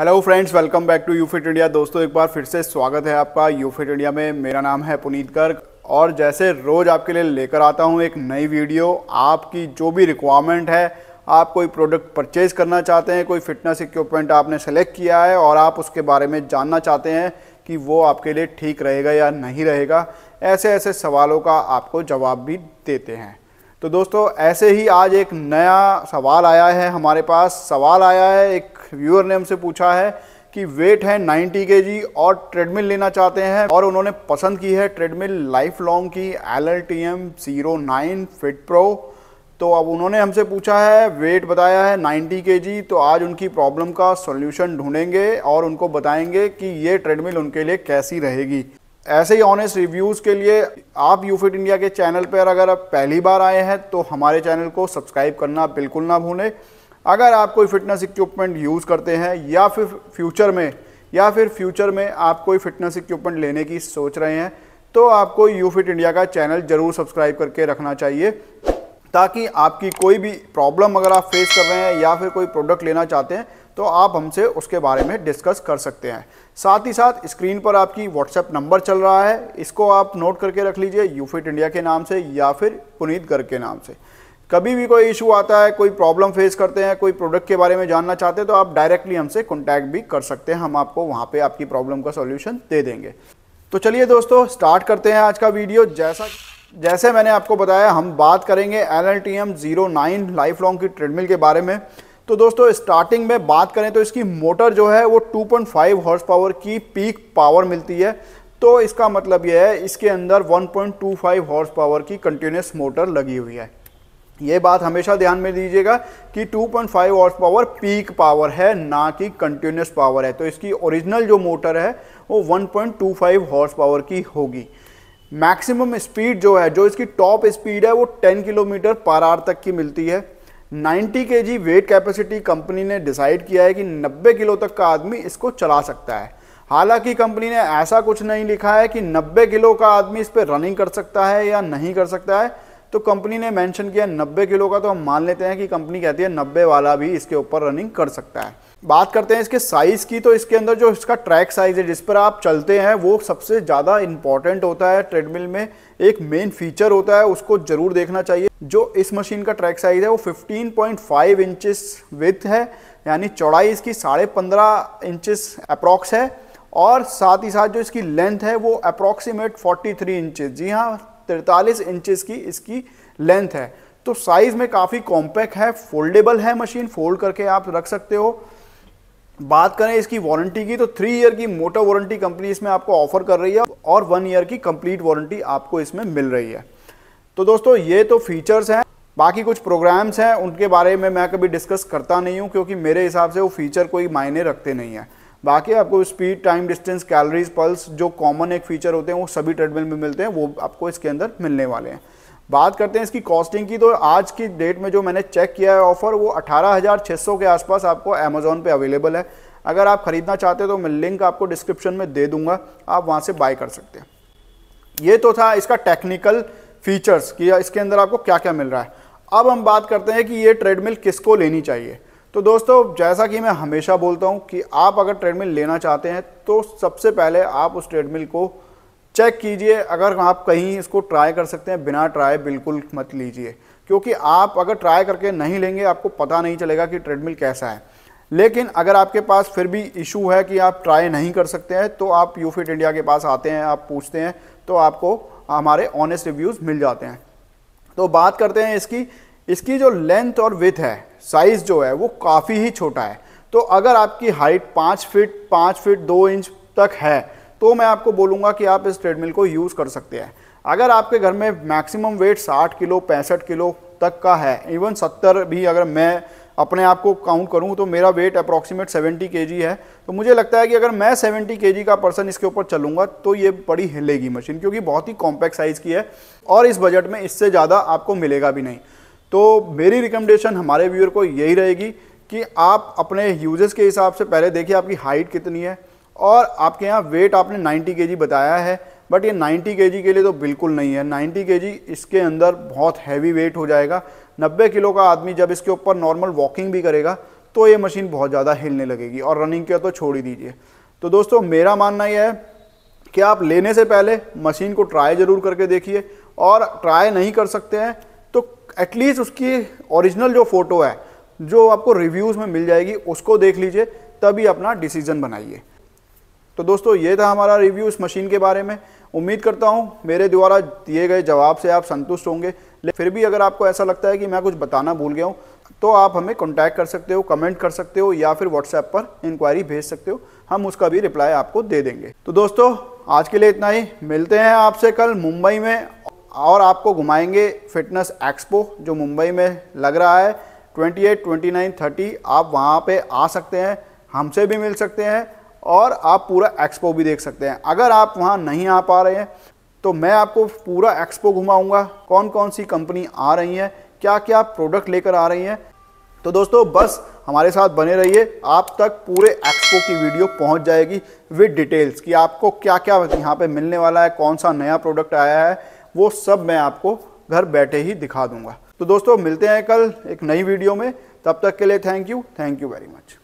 hello friends welcome back to you fit India दोस्तों एक बार फिर से स्वागत है आपका यू फिट इंडिया में मेरा नाम है पुनीत गर्ग और जैसे रोज़ आपके लिए लेकर आता हूँ एक नई वीडियो आपकी जो भी रिक्वायरमेंट है आप कोई प्रोडक्ट परचेज़ करना चाहते हैं कोई फिटनेस इक्विपमेंट आपने सेलेक्ट किया है और आप उसके बारे में जानना चाहते हैं कि वो आपके लिए ठीक रहेगा या नहीं रहेगा ऐसे ऐसे सवालों का आपको जवाब भी देते हैं तो दोस्तों ऐसे ही आज एक नया सवाल आया है हमारे पास सवाल आया है एक व्यूअर ने हमसे पूछा है कि वेट है 90 के जी और ट्रेडमिल लेना चाहते हैं और उन्होंने पसंद की है ट्रेडमिल लाइफ लॉन्ग की L L T M zero nine fit pro तो अब उन्होंने हमसे पूछा है वेट बताया है 90 के तो आज उनकी प्रॉब्लम का सॉल्यूशन ढूंढेंगे और उनको बताएंगे कि ये ट्रेडमिल उनके लिए कैसी रहेगी ऐसे ही ऑनेस्ट रिव्यूज़ के लिए आप यूफिट इंडिया के चैनल पर अगर आप पहली बार आए हैं तो हमारे चैनल को सब्सक्राइब करना बिल्कुल ना भूलें अगर आप कोई फिटनेस इक्विपमेंट यूज़ करते हैं या फिर फ्यूचर में या फिर फ्यूचर में आप कोई फिटनेस इक्विपमेंट लेने की सोच रहे हैं तो आपको यू फिट इंडिया का चैनल ज़रूर सब्सक्राइब करके रखना चाहिए ताकि आपकी कोई भी प्रॉब्लम अगर आप फेस कर रहे हैं या फिर कोई प्रोडक्ट लेना चाहते हैं तो आप हमसे उसके बारे में डिस्कस कर सकते हैं साथ ही साथ स्क्रीन पर आपकी व्हाट्सएप नंबर चल रहा है इसको आप नोट करके रख लीजिए यूफिट इंडिया के नाम से या फिर पुनीत गर्ग के नाम से कभी भी कोई इशू आता है कोई प्रॉब्लम फेस करते हैं कोई प्रोडक्ट के बारे में जानना चाहते हैं तो आप डायरेक्टली हमसे कॉन्टैक्ट भी कर सकते हैं हम आपको वहाँ पर आपकी प्रॉब्लम का सोल्यूशन दे देंगे तो चलिए दोस्तों स्टार्ट करते हैं आज का वीडियो जैसा जैसे मैंने आपको बताया हम बात करेंगे L L T M zero nine life long की ट्रेडमिल के बारे में तो दोस्तों स्टार्टिंग में बात करें तो इसकी मोटर जो है वो 2.5 हॉर्स पावर की पीक पावर मिलती है तो इसका मतलब यह है इसके अंदर 1.25 हॉर्स पावर की कंटिन्यूस मोटर लगी हुई है ये बात हमेशा ध्यान में दीजिएगा कि 2.5 हॉर्स पावर पीक पावर है ना कि कंटिन्यूस पावर है तो इसकी ओरिजिनल जो मोटर है वो 1.25 हॉर्स पावर की होगी मैक्सिमम स्पीड जो है जो इसकी टॉप स्पीड है वो 10 किलोमीटर पर आर तक की मिलती है 90 K G weight capacity company ने डिसाइड किया है कि 90 किलो तक का आदमी इसको चला सकता है हालांकि कंपनी ने ऐसा कुछ नहीं लिखा है कि 90 किलो का आदमी इस पर रनिंग कर सकता है या नहीं कर सकता है तो कंपनी ने मेंशन किया नब्बे किलो का तो हम मान लेते हैं कि कंपनी कहती है नब्बे वाला भी इसके ऊपर रनिंग कर सकता है बात करते हैं इसके साइज़ की तो इसके अंदर जो इसका ट्रैक साइज़ है जिस पर आप चलते हैं वो सबसे ज़्यादा इंपॉर्टेंट होता है ट्रेडमिल में एक मेन फीचर होता है उसको ज़रूर देखना चाहिए जो इस मशीन का ट्रैक साइज़ है वो 15.5 पॉइंट इंचिस विथ है यानी चौड़ाई इसकी साढ़े पंद्रह इंचिस अप्रॉक्स है और साथ ही साथ जो इसकी लेंथ है वो अप्रॉक्सीमेट 43 इंचेस जी हाँ तिरतालीस इंचज की इसकी लेंथ है तो साइज में काफ़ी कॉम्पैक्ट है फोल्डेबल है मशीन फोल्ड करके आप रख सकते हो बात करें इसकी वारंटी की तो थ्री ईयर की मोटर वारंटी कंपनी इसमें आपको ऑफर कर रही है और वन ईयर की कंप्लीट वारंटी आपको इसमें मिल रही है तो दोस्तों ये तो फीचर्स हैं बाकी कुछ प्रोग्राम्स हैं उनके बारे में मैं कभी डिस्कस करता नहीं हूं क्योंकि मेरे हिसाब से वो फीचर कोई मायने रखते नहीं है बाकी आपको speed time distance calories pulse जो कॉमन एक फीचर होते हैं वो सभी ट्रेडमिल में मिलते हैं वो आपको इसके अंदर मिलने वाले हैं बात करते हैं इसकी कॉस्टिंग की तो आज की डेट में जो मैंने चेक किया है ऑफर वो 18,600 के आसपास आपको अमेजोन पे अवेलेबल है अगर आप ख़रीदना चाहते हैं तो मैं लिंक आपको डिस्क्रिप्शन में दे दूंगा आप वहाँ से बाय कर सकते हैं ये तो था इसका टेक्निकल फीचर्स कि इसके अंदर आपको क्या क्या मिल रहा है अब हम बात करते हैं कि ये ट्रेडमिल किसको लेनी चाहिए तो दोस्तों जैसा कि मैं हमेशा बोलता हूं कि आप अगर ट्रेडमिल लेना चाहते हैं तो सबसे पहले आप उस ट्रेडमिल को चेक कीजिए अगर आप कहीं इसको ट्राई कर सकते हैं बिना ट्राई बिल्कुल मत लीजिए क्योंकि आप अगर ट्राई करके नहीं लेंगे आपको पता नहीं चलेगा कि ट्रेडमिल कैसा है लेकिन अगर आपके पास फिर भी इशू है कि आप ट्राई नहीं कर सकते हैं तो आप यूफिट इंडिया के पास आते हैं आप पूछते हैं तो आपको हमारे ऑनेस्ट रिव्यूज़ मिल जाते हैं तो बात करते हैं इसकी इसकी जो लेंथ और विथ है साइज़ जो है वो काफ़ी ही छोटा है तो अगर आपकी हाइट पाँच फिट पाँच फिट दो इंच तक है तो मैं आपको बोलूँगा कि आप इस ट्रेडमिल को यूज़ कर सकते हैं अगर आपके घर में मैक्सिमम वेट 60 किलो पैंसठ किलो तक का है इवन 70 भी अगर मैं अपने आप को काउंट करूं तो मेरा वेट अप्रॉक्सीमेट 70 के है तो मुझे लगता है कि अगर मैं 70 के का पर्सन इसके ऊपर चलूंगा तो ये बड़ी हिलेगी मशीन क्योंकि बहुत ही कॉम्पैक्ट साइज़ की है और इस बजट में इससे ज़्यादा आपको मिलेगा भी नहीं तो मेरी रिकमेंडेशन हमारे व्यूअर को यही रहेगी कि आप अपने यूजेस के हिसाब से पहले देखिए आपकी हाइट कितनी है और आपके यहाँ वेट आपने 90 के बताया है बट ये 90 के के लिए तो बिल्कुल नहीं है 90 के इसके अंदर बहुत हैवी वेट हो जाएगा 90 किलो का आदमी जब इसके ऊपर नॉर्मल वॉकिंग भी करेगा तो ये मशीन बहुत ज़्यादा हिलने लगेगी और रनिंग के तो छोड़ ही दीजिए तो दोस्तों मेरा मानना यह है कि आप लेने से पहले मशीन को ट्राई ज़रूर करके देखिए और ट्राई नहीं कर सकते हैं तो एटलीस्ट उसकी ओरिजिनल जो फ़ोटो है जो आपको रिव्यूज़ में मिल जाएगी उसको देख लीजिए तभी अपना डिसीजन बनाइए तो दोस्तों ये था हमारा रिव्यू इस मशीन के बारे में उम्मीद करता हूँ मेरे द्वारा दिए गए जवाब से आप संतुष्ट होंगे लेकिन फिर भी अगर आपको ऐसा लगता है कि मैं कुछ बताना भूल गया हूँ तो आप हमें कॉन्टैक्ट कर सकते हो कमेंट कर सकते हो या फिर व्हाट्सएप पर इंक्वायरी भेज सकते हो हम उसका भी रिप्लाई आपको दे देंगे तो दोस्तों आज के लिए इतना ही मिलते हैं आपसे कल मुंबई में और आपको घुमाएंगे फिटनेस एक्सपो जो मुंबई में लग रहा है 28, 29, 30 आप वहाँ पे आ सकते हैं हमसे भी मिल सकते हैं और आप पूरा एक्सपो भी देख सकते हैं अगर आप वहाँ नहीं आ पा रहे हैं तो मैं आपको पूरा एक्सपो घुमाऊँगा कौन कौन सी कंपनी आ रही हैं क्या क्या प्रोडक्ट लेकर आ रही हैं तो दोस्तों बस हमारे साथ बने रहिए आप तक पूरे एक्सपो की वीडियो पहुंच जाएगी विद डिटेल्स कि आपको क्या क्या यहाँ पे मिलने वाला है कौन सा नया प्रोडक्ट आया है वो सब मैं आपको घर बैठे ही दिखा दूंगा तो दोस्तों मिलते हैं कल एक नई वीडियो में तब तक के लिए thank you thank you very much